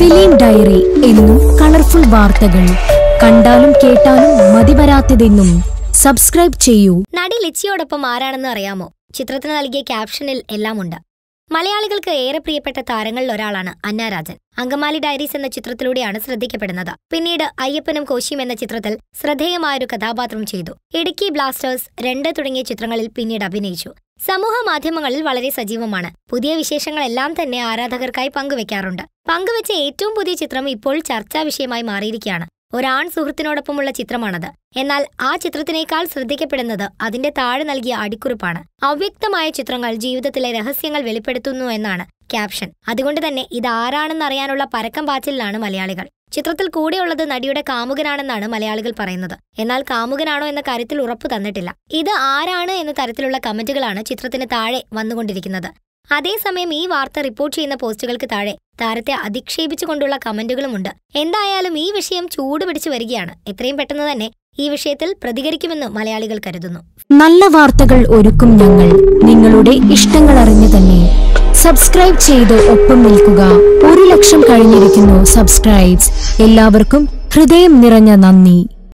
film diary എന്നും colourful വാർത്തകൾ കണ്ടാലും കേട്ടാലും മതിവരാത്തതെന്നും സബ്സ്ക്രൈബ് ചെയ്യൂ നടി ലിച്ചിയോടൊപ്പം ആരാണെന്ന് അറിയാമോ ചിത്രത്തിന് നൽകിയ ക്യാപ്ഷനിൽ എല്ലാമുണ്ട് മലയാളികൾക്ക് ഏറെ പ്രിയപ്പെട്ട താരങ്ങളിൽ ഒരാളാണ് അന്നാരാജൻ അങ്കമാലി ഡയറീസ് എന്ന ചിത്രത്തിലൂടെയാണ് ശ്രദ്ധിക്കപ്പെടുന്നത് പിന്നീട് അയ്യപ്പനും കോശിയും എന്ന ചിത്രത്തിൽ ശ്രദ്ധേയമായൊരു കഥാപാത്രം ചെയ്തു ഇടുക്കി ബ്ലാസ്റ്റേഴ്സ് രണ്ട് തുടങ്ങിയ ചിത്രങ്ങളിൽ പിന്നീട് അഭിനയിച്ചു സമൂഹ മാധ്യമങ്ങളിൽ വളരെ സജീവമാണ് പുതിയ വിശേഷങ്ങളെല്ലാം തന്നെ ആരാധകർക്കായി പങ്കുവെക്കാറുണ്ട് പങ്കുവച്ച ഏറ്റവും പുതിയ ചിത്രം ഇപ്പോൾ ചർച്ചാ വിഷയമായി മാറിയിരിക്കുകയാണ് ഒരാൺ സുഹൃത്തിനോടൊപ്പമുള്ള ചിത്രമാണത് എന്നാൽ ആ ചിത്രത്തിനേക്കാൾ ശ്രദ്ധിക്കപ്പെടുന്നത് അതിന്റെ താഴെ നൽകിയ അടിക്കുറിപ്പാണ് അവ്യക്തമായ ചിത്രങ്ങൾ ജീവിതത്തിലെ രഹസ്യങ്ങൾ വെളിപ്പെടുത്തുന്നു എന്നാണ് ക്യാപ്ഷൻ അതുകൊണ്ട് തന്നെ ഇത് ആരാണെന്നറിയാനുള്ള പരക്കം പാച്ചിലാണ് മലയാളികൾ ചിത്രത്തിൽ കൂടെയുള്ളത് നടിയുടെ കാമുകനാണെന്നാണ് മലയാളികൾ പറയുന്നത് എന്നാൽ കാമുകനാണോ എന്ന കാര്യത്തിൽ ഉറപ്പ് തന്നിട്ടില്ല ഇത് ആരാണ് എന്ന തരത്തിലുള്ള കമന്റുകളാണ് ചിത്രത്തിന് താഴെ വന്നുകൊണ്ടിരിക്കുന്നത് അതേസമയം ഈ വാർത്ത റിപ്പോർട്ട് ചെയ്യുന്ന പോസ്റ്റുകൾക്ക് താഴെ താരത്തെ അധിക്ഷേപിച്ചുകൊണ്ടുള്ള കമന്റുകളുമുണ്ട് എന്തായാലും ഈ വിഷയം ചൂടുപിടിച്ചു വരികയാണ് എത്രയും പെട്ടെന്ന് തന്നെ ഈ വിഷയത്തിൽ പ്രതികരിക്കുമെന്ന് മലയാളികൾ കരുതുന്നു നല്ല വാർത്തകൾ ഒരുക്കും ഞങ്ങൾ നിങ്ങളുടെ ഇഷ്ടങ്ങൾ അറിഞ്ഞു തന്നെ സബ്സ്ക്രൈബ് ചെയ്ത് ഒപ്പം നിൽക്കുക ഒരു ലക്ഷം കഴിഞ്ഞിരിക്കുന്നു സബ്സ്ക്രൈബ്സ് എല്ലാവർക്കും ഹൃദയം നിറഞ്ഞ നന്ദി